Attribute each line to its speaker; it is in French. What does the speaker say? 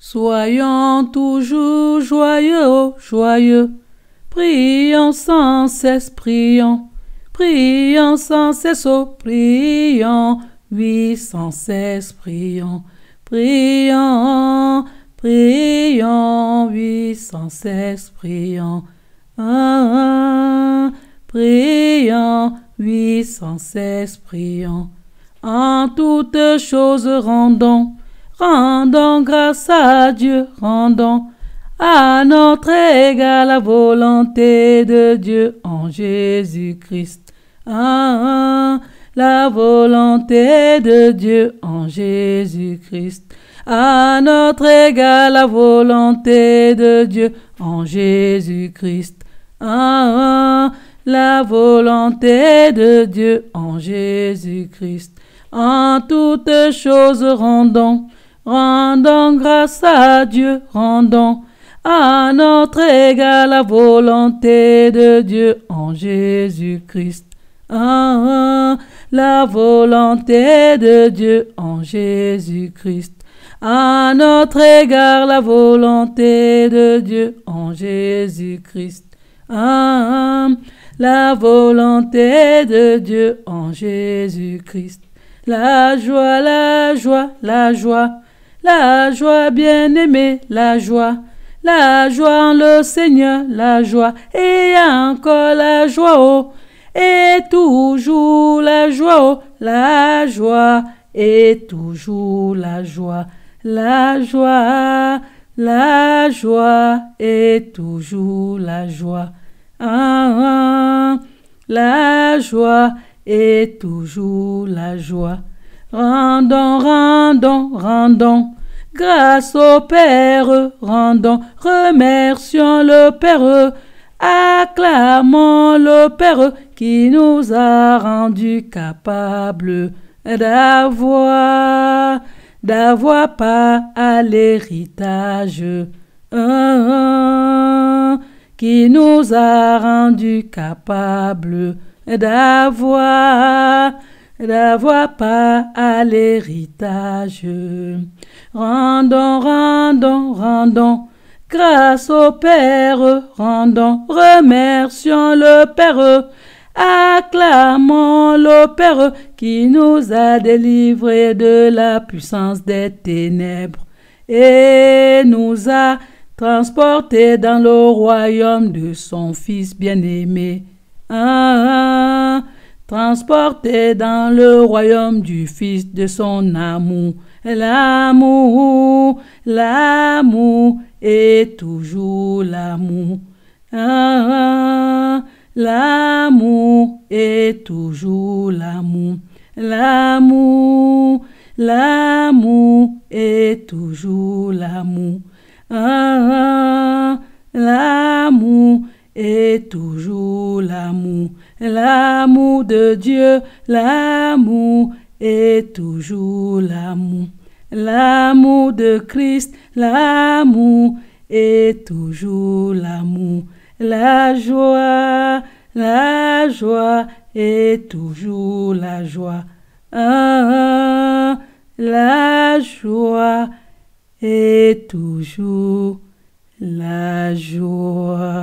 Speaker 1: Soyons toujours joyeux, oh, joyeux. Prions sans cesse, prions. Prions sans cesse, oh, prions. Oui, sans cesse, prions. Prions, prions, oui, sans cesse, prions. Ah, prions, oui, sans cesse, prions. En toutes choses rendons Rendons grâce à Dieu, rendons à notre égard la volonté de Dieu en Jésus-Christ. Ah, la volonté de Dieu en Jésus-Christ. À notre égard la volonté de Dieu en Jésus-Christ. Ah, ah, la volonté de Dieu en Jésus-Christ. En toutes choses rendons Rendons grâce à Dieu, rendons à notre égard la volonté de Dieu en Jésus-Christ. Ah, la volonté de Dieu en Jésus-Christ. À notre égard, la volonté de Dieu en Jésus-Christ. ah, la volonté de Dieu en Jésus-Christ. La joie, la joie, la joie la joie bien-aimée, la joie. La joie en le Seigneur, la joie. Et encore la joie, oh. Et toujours la joie, oh. La joie. Et toujours la joie. La joie. La joie. Et toujours la joie. Ah, ah. la joie et toujours la joie. Rendons, rendons, rendons grâce au Père, rendons, remercions le Père, acclamons le Père qui nous a rendus capables d'avoir, d'avoir pas à l'héritage, qui nous a rendus capables d'avoir voix pas à l'héritage. Rendons, rendons, rendons. Grâce au Père, rendons, remercions le Père, acclamons le Père qui nous a délivrés de la puissance des ténèbres et nous a transportés dans le royaume de son Fils bien-aimé transporté dans le royaume du Fils de son amour. L'amour, l'amour est toujours l'amour. Ah, ah, ah. l'amour est toujours l'amour. L'amour, l'amour est toujours l'amour. Ah, ah l'amour et toujours l'amour, l'amour de Dieu, l'amour est toujours l'amour, l'amour de Christ, l'amour est toujours l'amour, la joie, la joie est toujours la joie, hein, hein, la joie est toujours la joie.